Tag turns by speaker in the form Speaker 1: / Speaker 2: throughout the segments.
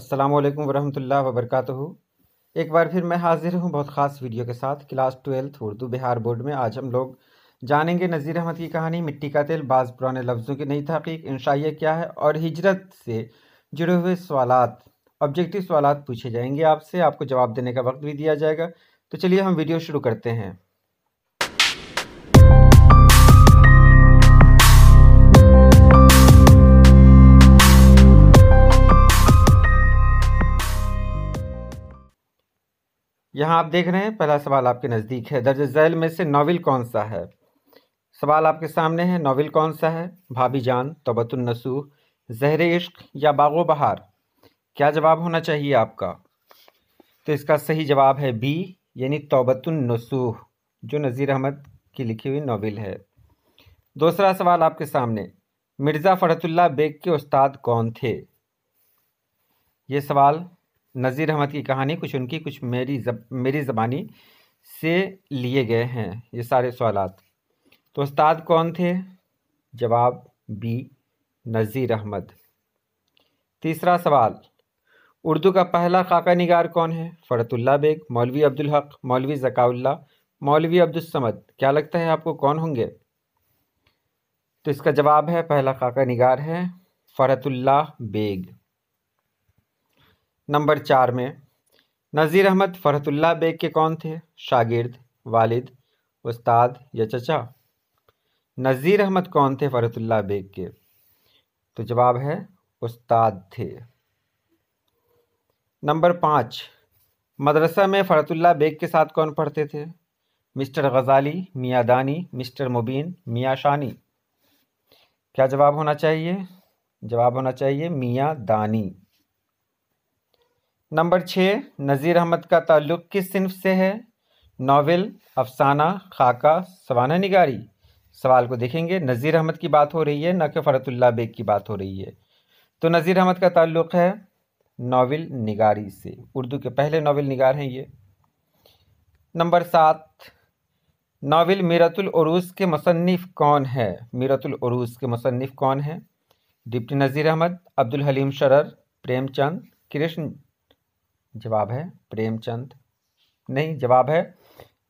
Speaker 1: अस्सलाम वालेकुम वरहमतुल्लाह वबरकातुहू एक बार फिर मैं हाजिर हूँ बहुत ख़ास वीडियो के साथ class twelfth Urdu Bihar board में आज हम लोग जानेंगे नज़ीर अहमद की कहानी मिट्टी का तेल बाज़ पुराने लफ्ज़ों की नई तहकीक इंशाइया क्या है और हिजरत से जुड़े हुए सवाल ऑब्जेक्टिव सवाल पूछे जाएंगे आपसे आपको जवाब देने का वक्त भी दिया जाएगा तो चलिए हम वीडियो शुरू करते हैं यहाँ आप देख रहे हैं पहला सवाल आपके नज़दीक है दर्ज झैल में से नावल कौन सा है सवाल आपके सामने है नावल कौन सा है भाभी जान तोबतुल जहर इश्क या बागो बहार क्या जवाब होना चाहिए आपका तो इसका सही जवाब है बी यानी तोबतुलनसूह जो नज़ीर अहमद की लिखी हुई नावल है दूसरा सवाल आपके सामने मिर्ज़ा फ़रतुल्ला बेग के उस्ताद कौन थे ये सवाल नज़ीर अहमद की कहानी कुछ उनकी कुछ मेरी जब मेरी ज़बानी से लिए गए हैं ये सारे सवाल तो उस्ताद कौन थे जवाब बी नज़ीर अहमद तीसरा सवाल उर्दू का पहला खाका निगार कौन है फ़रतुल्ला बेग मौलवी अब्दुल हक मौलवी ज़काउल्ला मौलवी अब्दुलसमद क्या लगता है आपको कौन होंगे तो इसका जवाब है पहला खाका निगार है फ़रतुल्ला बेग नंबर चार में नज़ीर अहमद फ़रहतुल्ला बेग के कौन थे शागिर्द वालिद उस्ताद या चचा नज़ीर अहमद कौन थे फरहतुल्ला बेग के तो जवाब है उस्ताद थे नंबर पाँच मदरसा में फ़रतुल्ला बेग के साथ कौन पढ़ते थे मिस्टर गज़ाली मियाँ दानी मिस्टर मुबीन मियाँ शानी क्या जवाब होना चाहिए जवाब होना चाहिए मियाँ दानी नंबर छः नज़ीर अहमद का ताल्लुक़ किस सिनफ से है नावल अफसाना खाका सवाना निगारी सवाल को देखेंगे नज़ीर अहमद की बात हो रही है ना कि फ़रतुल्ला बेग की बात हो रही है तो नज़ीर अहमद का ताल्लुक़ है नावल निगारी से उर्दू के पहले नावल निगार हैं ये नंबर सात नावल मीरतुलरूस के मुसनफ़ कौन है मीरतुलरूस के मुसनफ़ कौन है डिप्टी नज़ीर अहमद अब्दुल हलीम शरर प्रेमचंद कृष्ण जवाब है प्रेमचंद नहीं जवाब है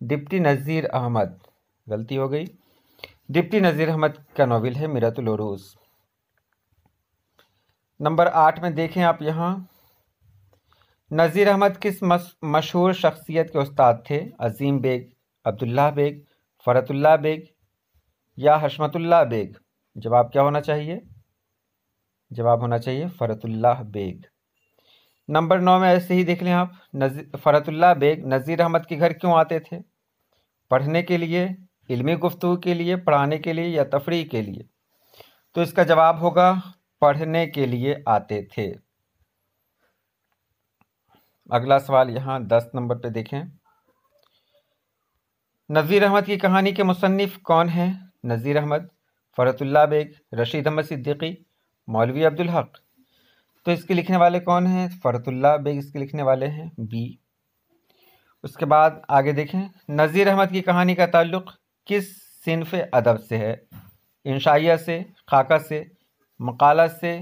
Speaker 1: डिप्टी नज़ीर अहमद गलती हो गई डिप्टी नज़ीर अहमद का नावल है मिरातुल नंबर आठ में देखें आप यहाँ नज़ीर अहमद किस मशहूर शख्सियत के उस्ताद थे अजीम बेग अब्दुल्ला बेग फ़रतुल्ला बेग या हशमतुल्ला बेग जवाब क्या होना चाहिए जवाब होना चाहिए फ़रतुल्ला बेग नंबर नौ में ऐसे ही देख लें आप नज़ीर फ़रतुल्ला बेग नज़ीर अहमद के घर क्यों आते थे पढ़ने के लिए इल्मी गुफ्तु के लिए पढ़ाने के लिए या तफरी के लिए तो इसका जवाब होगा पढ़ने के लिए आते थे अगला सवाल यहाँ दस नंबर पे देखें नज़ीर अहमद की कहानी के मुसनफ़ कौन हैं नज़ीर अहमद फ़रतुल्ला बेग रशीद अहमद सिद्दीकी मौलवी अब्दुल हक तो इसके लिखने वाले कौन हैं फरतुल्ला बेग इसके लिखने वाले हैं बी उसके बाद आगे देखें नज़ीर अहमद की कहानी का ताल्लुक़ किस सिनफ अदब से है इंशाइया से खाका से मकाला से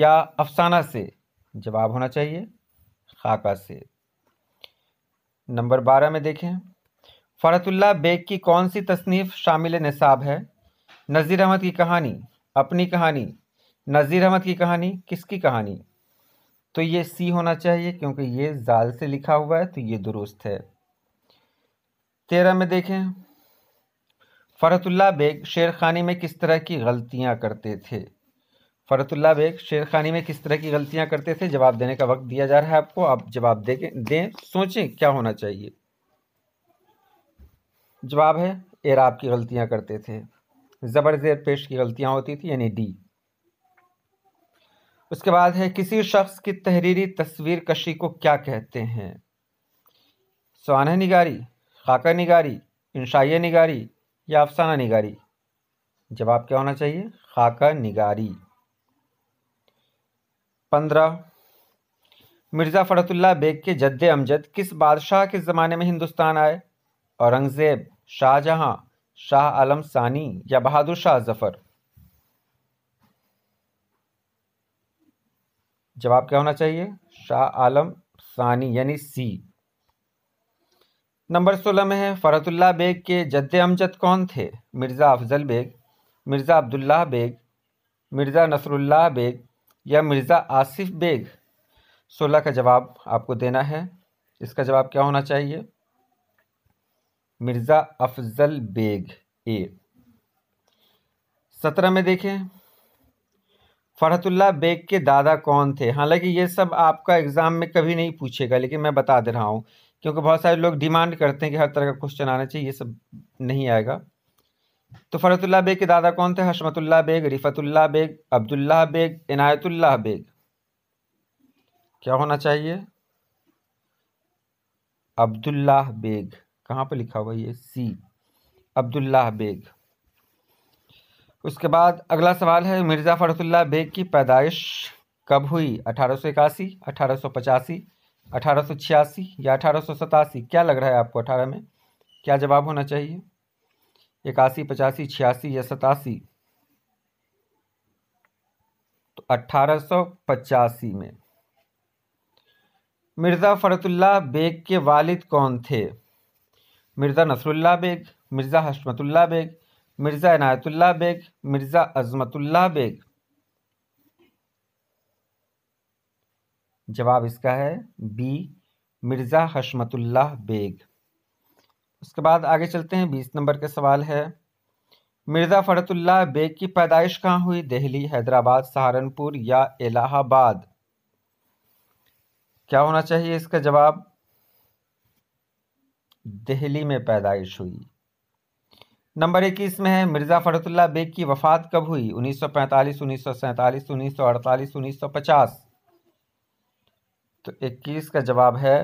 Speaker 1: या अफसाना से जवाब होना चाहिए खाका से नंबर बारह में देखें फ़रतुल्ला बेग की कौन सी तसनीफ़ शामिल नसाब है नज़ीर अहमद की कहानी अपनी कहानी नज़ीर अहमद की कहानी किसकी कहानी तो ये सी होना चाहिए क्योंकि ये जाल से लिखा हुआ है तो ये दुरुस्त है तेरह में देखें फ़रतुल्ला बेग शेर खानी में किस तरह की गलतियां करते थे फ़रतुल्ला बेग शेर खानी में किस तरह की गलतियां करते थे जवाब देने का वक्त दिया जा रहा है आपको आप जवाब दे दें सोचें क्या होना चाहिए जवाब है एराब की गलतियां करते थे ज़बर ज़ेर पेश की गलतियां होती थी यानी डी उसके बाद है किसी शख्स की तहरीरी तस्वीर कशी को क्या कहते हैं सवाना निगारी खाका निगारी इंशाइया निगारी या अफसाना निगारी जवाब क्या होना चाहिए खाका निगारी पंद्रह मिर्ज़ा फ़रतुल्ला बेग के जद्द अमजद किस बादशाह के ज़माने में हिंदुस्तान आए औरंगज़ेब शाहजहाँ शाह आलम सानी या बहादुर शाह जफ़र जवाब क्या होना चाहिए शाह आलम सानी यानी सी नंबर सोलह में है फ़रतुल्ला बेग के जद्द अमजद कौन थे मिर्ज़ा अफजल बेग मिर्ज़ा अब्दुल्ला बेग मिर्ज़ा नसरुल्ला बेग या मिर्ज़ा आसिफ बेग सोलह का जवाब आपको देना है इसका जवाब क्या होना चाहिए मिर्ज़ा अफजल बेग ए सत्रह में देखें फ़रहतुल्ला बेग के दादा कौन थे हालांकि ये सब आपका एग्ज़ाम में कभी नहीं पूछेगा लेकिन मैं बता दे रहा हूँ क्योंकि बहुत सारे लोग डिमांड करते हैं कि हर तरह का क्वेश्चन आना चाहिए ये सब नहीं आएगा तो फ़रहतुल्ला बेग के दादा कौन थे हशमतुल्ला बेग रिफतुल्ला बेग अब्दुल्ला बेग इनायतुल्ला बेग क्या होना चाहिए अब्दुल्ला बेग कहाँ पर लिखा हुआ ये सी अब्दुल्ला बेग उसके बाद अगला सवाल है मिर्ज़ा फ़रतुल्ला बेग की पैदाइश कब हुई अठारह सौ इक्यासी अठारह सौ पचासी अठारह सौ छियासी या अठारह सौ सतासी क्या लग रहा है आपको अठारह में क्या जवाब होना चाहिए इक्यासी पचासी छियासी या सतासी तो अठारह सौ पचासी में मिर्ज़ा फ़रतुल्ला बेग के वालिद कौन थे मिर्ज़ा नसरुल्ला बेग मिर्ज़ा हसमतुल्ला बेग मिर्ज़ा इनायतुल्ला बेग मिर्ज़ा अजमतुल्ला बेग जवाब इसका है बी मिर्ज़ा हशमतुल्ला बेग उसके बाद आगे चलते हैं बीस नंबर का सवाल है मिर्ज़ा फ़रतुल्ला बेग की पैदाइश कहाँ हुई दिल्ली हैदराबाद सहारनपुर या इलाहाबाद क्या होना चाहिए इसका जवाब दिल्ली में पैदाइश हुई नंबर इक्कीस में है मिर्ज़ा फ़रतुल्ला बेग की वफ़ात कब हुई 1945, 1947, 1948, 1950 तो 21 का जवाब है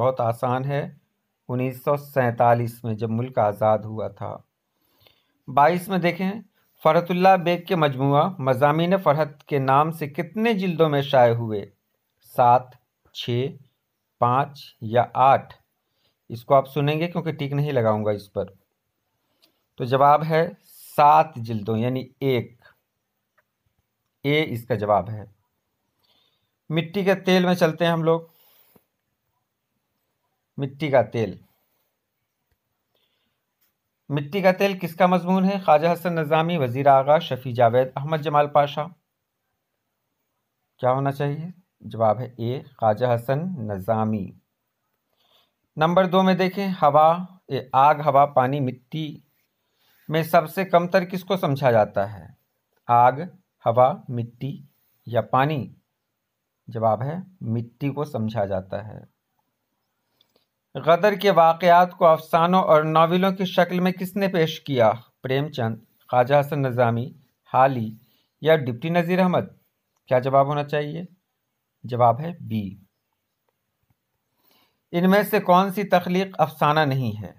Speaker 1: बहुत आसान है 1947 में जब मुल्क आज़ाद हुआ था 22 में देखें फ़रतुल्ला बेग के मजमु मजामी फ़रहत के नाम से कितने जिल्दों में शाये हुए सात छः पाँच या आठ इसको आप सुनेंगे क्योंकि टिक नहीं लगाऊंगा इस पर तो जवाब है सात जिल्दों यानी एक ए इसका जवाब है मिट्टी के तेल में चलते हैं हम लोग मिट्टी का तेल मिट्टी का तेल किसका मजमून है ख्वाजा हसन नज़ामी वजीर आगा शफी जावेद अहमद जमाल पाशा क्या होना चाहिए जवाब है ए ख्वाजा हसन नज़ामी नंबर दो में देखें हवा ए आग हवा पानी मिट्टी में सबसे कमतर किसको समझा जाता है आग हवा मिट्टी या पानी जवाब है मिट्टी को समझा जाता है गदर के वाक़ात को अफसानों और नावलों की शक्ल में किसने पेश किया प्रेमचंद ख्वाजा हसन नज़ामी हाली या डिप्टी नज़ीर अहमद क्या जवाब होना चाहिए जवाब है बी इनमें से कौन सी तख्लीक अफसाना नहीं है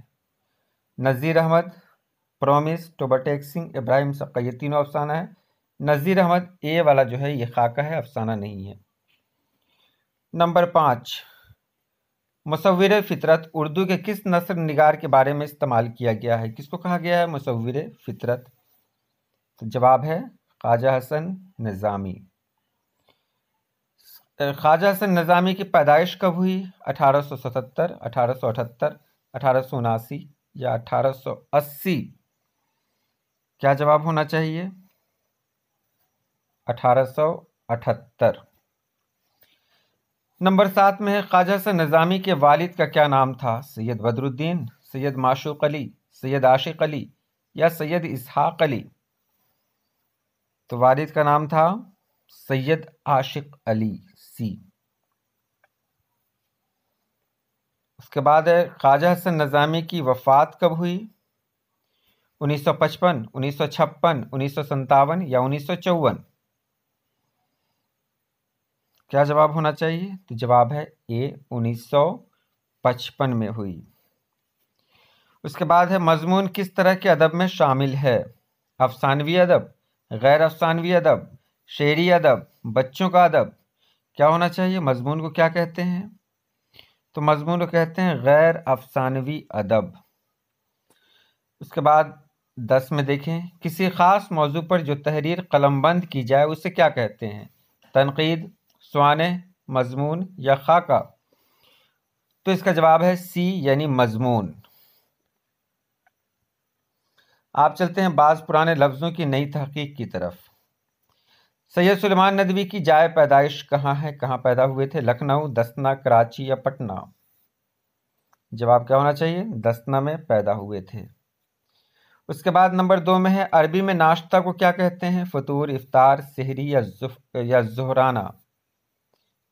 Speaker 1: नज़ीर अहमद प्रोमिस टोबाटेक सिंह इब्राहिम सबका ये तीनों अफसाना है नज़ीर अहमद ए वाला जो है ये खाका है अफसाना नहीं है नंबर पाँच मसविर फितरत उर्दू के किस नसर निगार के बारे में इस्तेमाल किया गया है किसको कहा गया है मसविर फितरत तो जवाब है ख्वाजा हसन निज़ामी ख्वाजा हसन निज़ामी की पैदाइश कब हुई 1877, 1878, 1879 या 1880 क्या जवाब होना चाहिए अठारह नंबर सात में है ख्वाजा हसन नज़ामी के वालिद का क्या नाम था सैयद बदरुद्दीन सैयद माशूक अली सैयद आशिक अली या सैयद इसहाक अली तो वालिद का नाम था सैयद आशिक अली सी उसके बाद है ख्वाजा हसन नज़ामी की वफ़ात कब हुई 1955, सौ पचपन या उन्नीस क्या जवाब होना चाहिए तो जवाब है ए 1955 में हुई उसके बाद है मजमून किस तरह के अदब में शामिल है अफसानवी अदब गैर अफसानवी अदब शेरी अदब बच्चों का अदब क्या होना चाहिए मजमून को क्या कहते हैं तो मजमून को कहते हैं गैर अफसानवी अदब उसके बाद दस में देखें किसी ख़ास मौजू पर जो तहरीर कलम बंद की जाए उसे क्या कहते हैं तनकीद सवान मजमून या खाका तो इसका जवाब है सी यानी मजमून आप चलते हैं बाज़ पुराने लफ्ज़ों की नई तहकीक की तरफ सैयद सुलेमान नदवी की जाय पैदाइश कहाँ है कहाँ पैदा हुए थे लखनऊ दसना कराची या पटना जवाब क्या होना चाहिए दसना में पैदा हुए थे उसके बाद नंबर दो में है अरबी में नाश्ता को क्या कहते हैं फतूर इफ्तार सहरी या जुफ या जहराना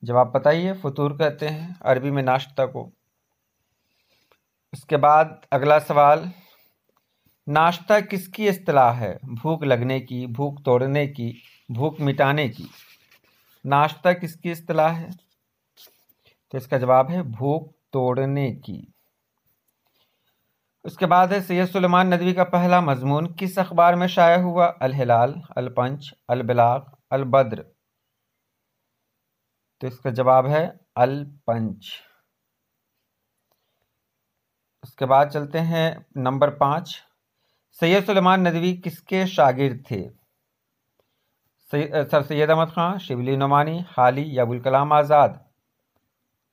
Speaker 1: जवाब बताइए फतूर कहते हैं अरबी में नाश्ता को उसके बाद अगला सवाल नाश्ता किसकी असलाह है भूख लगने की भूख तोड़ने की भूख मिटाने की नाश्ता किसकी अतलाह है तो इसका जवाब है भूख तोड़ने की उसके बाद है सैद सुलेमान नदवी का पहला मजमून किस अखबार में शाया हुआ अल अल अलपंच अल बद्र तो इसका जवाब है अलपंच उसके बाद चलते हैं नंबर पाँच सैयद सुलेमान नदवी किसके शागिर्द थे सर सैद अहमद ख़ान शिबली नुमानी हाली याबुल कलाम आज़ाद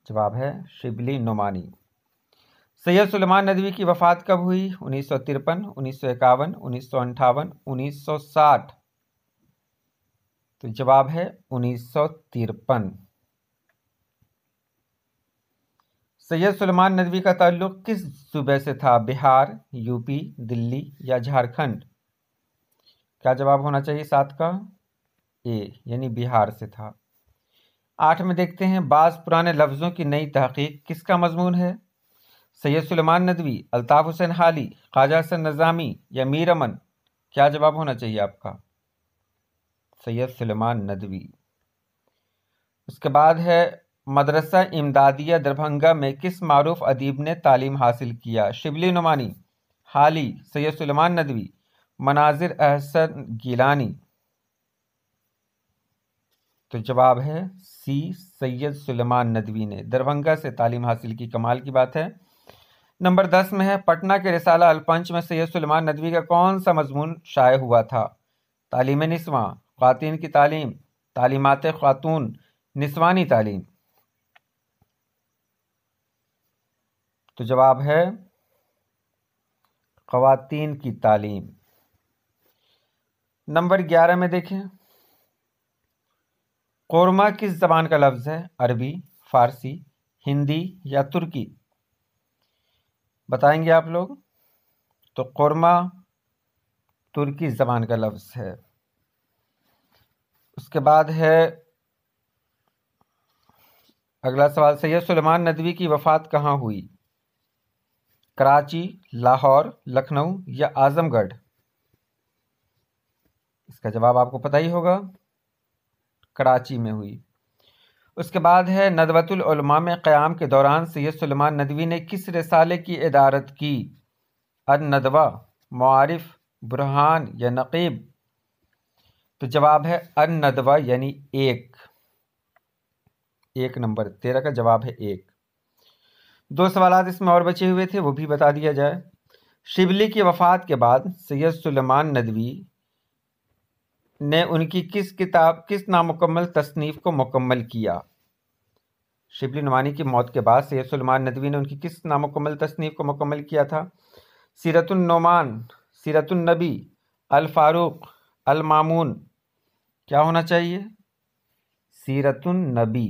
Speaker 1: जवाब है शिबली नुमानी सैयद सुलेमान नदवी की वफ़ात कब हुई उन्नीस सौ तिरपन उन्नीस सौ इक्यावन उन्नीस सौ अंठावन उन्नीस सौ साठ तो जवाब है उन्नीस सौ तिरपन सैयद सुलेमान नदवी का ताल्लुक किस सूबे से था बिहार यूपी दिल्ली या झारखंड क्या जवाब होना चाहिए सात का ए यानी बिहार से था आठ में देखते हैं बाज़ पुराने लफ्ज़ों की नई तहकीक किसका मजमून है सैयद सुलेमान नदवी अल्ताफ़ हुसैन हाली ख्वाजा हसन नज़ामी या मीर अमन क्या जवाब होना चाहिए आपका सैयद सुलेमान नदवी उसके बाद है मदरसा इमदादिया दरभंगा में किस मरूफ अदीब ने तालीम हासिल किया शिबली नुमानी हाली सैयद सुलेमान नदवी मनाजिर अहसन गिलानी तो जवाब है सी सैयद सुलेमान नदवी ने दरभंगा से तालीम हासिल की कमाल की बात है नंबर दस में है पटना के रिसाला अलपंच में सैयद सलमान नदवी का कौन सा मजमून शाये हुआ था तालीम नस्वा खातिन की तालीम तालीमत ख़ातून नस्वानी तालीम तो जवाब है खातिन की तालीम नंबर ग्यारह में देखें कौरमा किस जबान का लफ्ज़ है अरबी फ़ारसी हिंदी या तुर्की बताएंगे आप लोग तो कौरमा तुर्की ज़बान का लफ्ज़ है उसके बाद है अगला सवाल सैद सुलेमान नदवी की वफ़ात कहाँ हुई कराची लाहौर लखनऊ या आज़मगढ़ इसका जवाब आपको पता ही होगा कराची में हुई उसके बाद है नदवतुलमा में क़्याम के दौरान सैयद सलमान नदवी ने किस रसाले की इदारत की अन नदवा मारफ़ बुरहान या नकीब तो जवाब है अन नदवा यानी एक एक नंबर तेरह का जवाब है एक दो सवाल इसमें और बचे हुए थे वो भी बता दिया जाए शिबली की वफ़ात के बाद सैयद सलमान नदवी ने उनकी किस किताब किस नामुकम्मल तसनीफ़ को मुकम्मल किया शिबली नुमानी की मौत के बाद सैद सलमान नदवी ने उनकी किस नामुकम्मल तसनीफ़ को मुकम्मल किया था सीरतुलनुमान सीरतुलनबी अलफ़ारूक अलमामून क्या होना चाहिए सीरतुलनबी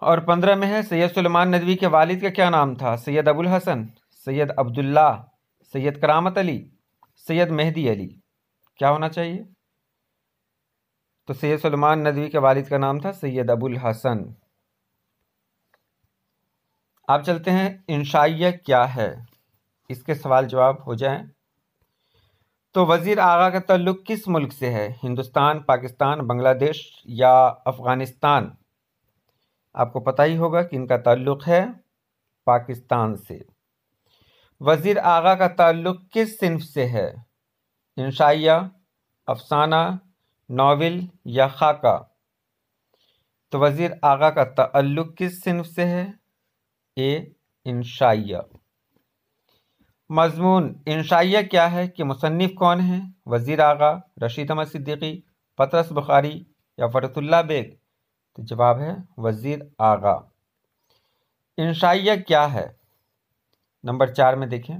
Speaker 1: और पंद्रह में है सैयद सलमान नदवी के वालिद का क्या नाम था सैयद अबुल हसन सैयद अब्दुल्ला सैयद करामत अली सैयद मेहदी अली क्या होना चाहिए तो सैयद सलमान नदवी के वालिद का नाम था सैयद अबुल हसन आप चलते हैं इंशाइया क्या है इसके सवाल जवाब हो जाएं तो वज़ीर आगा का ताल्लुक किस मुल्क से है हिंदुस्तान पाकिस्तान बांग्लादेश या अफ़गानिस्तान आपको पता ही होगा कि इनका ताल्लुक है पाकिस्तान से वज़ीर आगा का ताल्लुक किस सिंफ से है इंशाइया अफसाना नावल या खाका तो वज़ीर आगा का तल्लुक़ किस सिनफ से है ए इंशाइया मजमून इंशाइया क्या है कि मुसनफ़ कौन है वज़ीर आगा रशीद अहमद सिद्दीकी पतरस बुखारी या फ़रतुल्ला बेग तो जवाब है वज़ीर आगा इंशाइया क्या है नंबर चार में देखें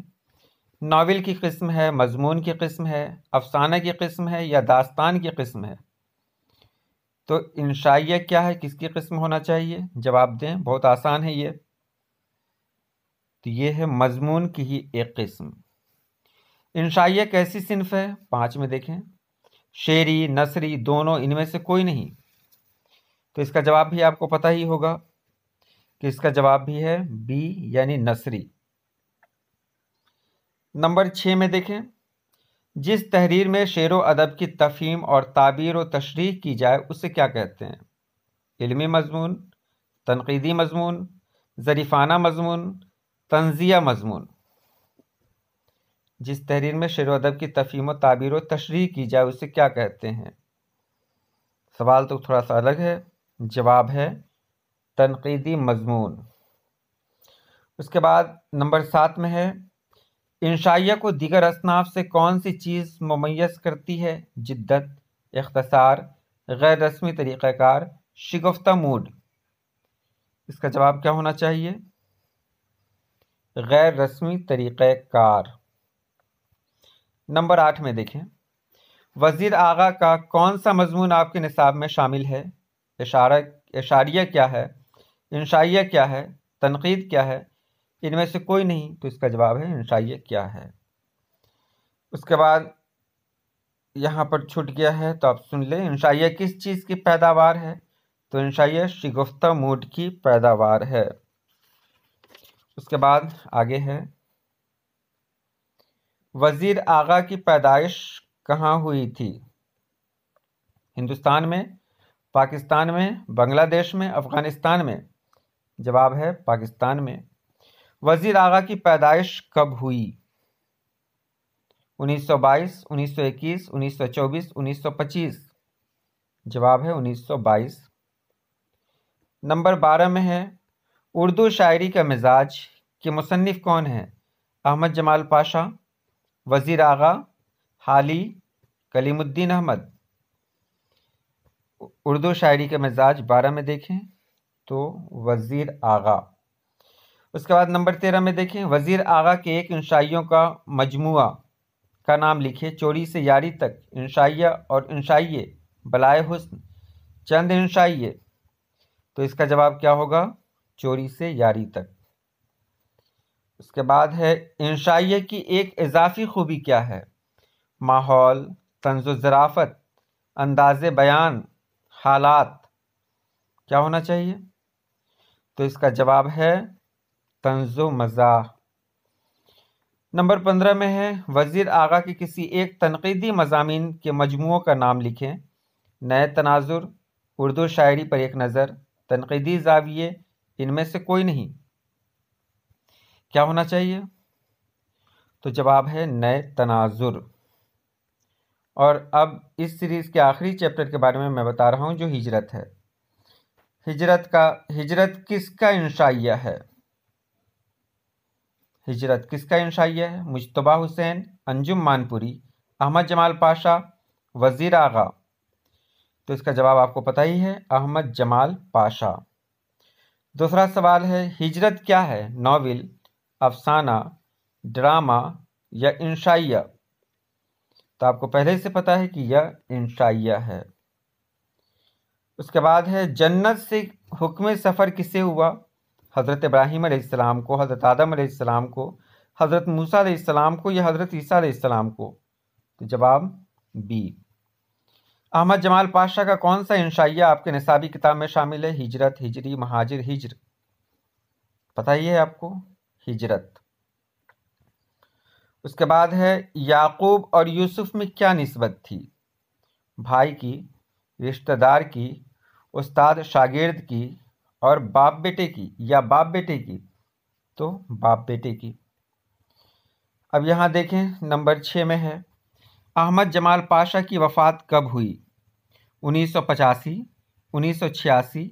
Speaker 1: नावल की कस्म है मजमून की कस्म है अफसाना की कस्म है या दास्तान की कस्म है तो इंशाइया क्या है किसकी किस्म होना चाहिए जवाब दें बहुत आसान है ये तो ये है मजमून की ही एक किस्म इंशाइया कैसी सिनफ है पाँच में देखें शेरी नसरी दोनों इनमें से कोई नहीं तो इसका जवाब भी आपको पता ही होगा कि इसका जवाब भी है बी यानी नसरी नंबर छः में देखें जिस तहरीर में शेर व अदब की तफ़ीम और ताबीर व तशरी की जाए उसे क्या कहते हैं इलमी मजमून तनकीदी मजमून जरीफाना मजमून तंजिया मजमून जिस तहरीर में शेर व अदब की तफीम व ताबीर व तशरी की जाए उसे क्या कहते हैं सवाल तो थोड़ा सा अलग है जवाब है तनकीदी मजमून उसके बाद नंबर सात में है इंशाइया को दिगर असनाफ से कौन सी चीज़ ममैस करती है जिद्दत अख्तसार गैर रस्मी तरीक़ाकार शिगफ्ता मूड इसका जवाब क्या होना चाहिए गैर रस्मी तरीक़ाकार नंबर आठ में देखें वज़ीर आगा का कौन सा मजमून आपके निसाब में शामिल है इशारा इशारिया क्या है इंशाइया क्या है तनकीद क्या है इनमें से कोई नहीं तो इसका जवाब है इंशाइए क्या है उसके बाद यहाँ पर छूट गया है तो आप सुन लें इंशाइए किस चीज़ की पैदावार है तो इंशाइए शिगुफ्ता मूड की पैदावार है उसके बाद आगे है वज़ीर आगा की पैदाइश कहाँ हुई थी हिंदुस्तान में पाकिस्तान में बांग्लादेश में अफ़गानिस्तान में जवाब है पाकिस्तान में वजीर आगा की पैदाइश कब हुई 1922, 1921, 1924, 1925 जवाब है 1922 नंबर 12 में है उर्दू शायरी का मिजाज के मुसनफ़ कौन हैं अहमद जमाल पाशा वज़ी आगा हाली कलीमुद्दीन अहमद उर्दू शायरी का मिजाज बारह में देखें तो वज़ीर आगा उसके बाद नंबर तेरह में देखें वज़ीर आगा के एक इंशाइयों का मजमू का नाम लिखे चोरी से यारी तक इंशाइया और इंशाइये बलाए हुस्न चंद इंशाइये तो इसका जवाब क्या होगा चोरी से यारी तक उसके बाद है इंशाइये की एक इजाफी खूबी क्या है माहौल तंज ज़राफ़त अंदाज बयान हालात क्या होना चाहिए तो इसका जवाब है तंजो मजा नंबर पंद्रह में है वज़ीर आगा के किसी एक तनकीदी मजामी के मजमू का नाम लिखें नए तनाजुर उर्दू शायरी पर एक नज़र तनकीदी जाविये इनमें से कोई नहीं क्या होना चाहिए तो जवाब है नए तनाजुर और अब इस सीरीज़ के आखिरी चैप्टर के बारे में मैं बता रहा हूँ जो हिजरत है हिजरत का हिजरत किसका इंशाइया है हिजरत किसका इंशाइय है मुशतबा हुसैन अंजुम मानपुरी अहमद जमाल पाशा वज़ीर आगा तो इसका जवाब आपको पता ही है अहमद जमाल पाशा दूसरा सवाल है हिजरत क्या है नावल अफसाना ड्रामा या इंशाइया तो आपको पहले से पता है कि यह इंशाइया है उसके बाद है जन्नत से हुक्म सफ़र किसे हुआ हज़रत इब्राहिम आसमाम को हज़रत आदम आसमाम को हज़रत मूसा आसमाम को या हज़रत ईसा आसमाम को तो जवाब बी अहमद जमाल पाशाह का कौन सा इंशाइया आपके निसाबी किताब में शामिल है हिजरत हिजरी महाजिर हिजर पता ही है आपको हिजरत उसके बाद है याकूब और यूसुफ में क्या नस्बत थी भाई की रिश्तेदार की उस्ताद शागिर्द की और बाप बेटे की या बाप बेटे की तो बाप बेटे की अब यहाँ देखें नंबर छः में है अहमद जमाल पाशा की वफ़ात कब हुई उन्नीस सौ पचासी उन्नीस सौ छियासी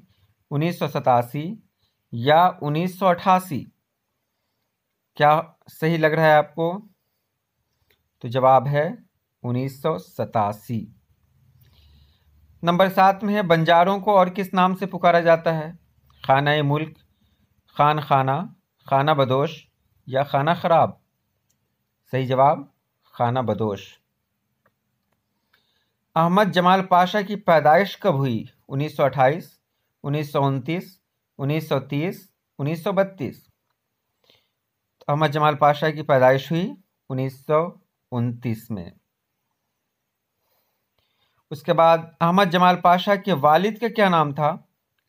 Speaker 1: उन्नीस सौ सतासी या उन्नीस सौ अठासी क्या सही लग रहा है आपको तो जवाब है उन्नीस सौ सतासी नंबर सात में है बंजारों को और किस नाम से पुकारा जाता है खाना मुल्क खान खाना खाना बदोश या खाना ख़राब सही जवाब खाना बदोश अहमद जमाल पाशा की पैदाइश कब हुई 1928, 1929, 1930, 1932 अहमद जमाल पाशा की पैदाइश हुई उन्नीस में उसके बाद अहमद जमाल पाशा के वालिद का क्या नाम था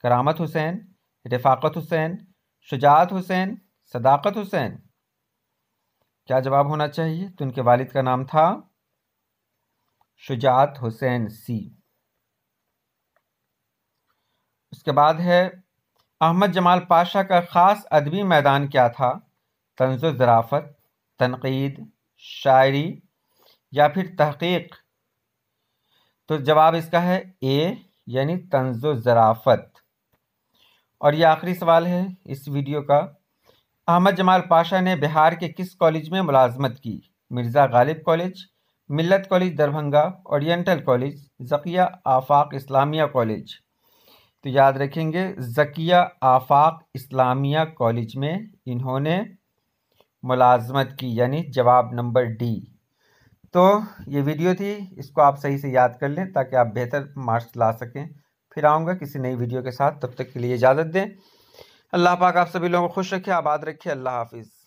Speaker 1: करामत हुसैन रिफाक़त हुसैन शुजात हुसैन सदाकत हुसैन क्या जवाब होना चाहिए तो इनके वालिद का नाम था शुजात हुसैन सी उसके बाद है अहमद जमाल पाशा का ख़ास अदबी मैदान क्या था तंज ज़राफ़त तनकीद शायरी या फिर तहकीक तो जवाब इसका है ए यानी तंज ज़राफ़त और ये आखिरी सवाल है इस वीडियो का अहमद जमाल पाशा ने बिहार के किस कॉलेज में मुलाजमत की Mirza Ghalib college Millat college Darbhanga oriental college Zakia Afaq Islamia college तो याद रखेंगे जकिया आफाक इस्लामिया कॉलेज में इन्होंने मुलाजमत की यानी जवाब नंबर डी तो ये वीडियो थी इसको आप सही से याद कर लें ताकि आप बेहतर मार्क्स ला सकें फिर आऊँगा किसी नई वीडियो के साथ तब तक के लिए इजाज़त दें अल्लाह पाक आप सभी लोगों को खुश रखे आबाद रखे अल्लाह हाफिज़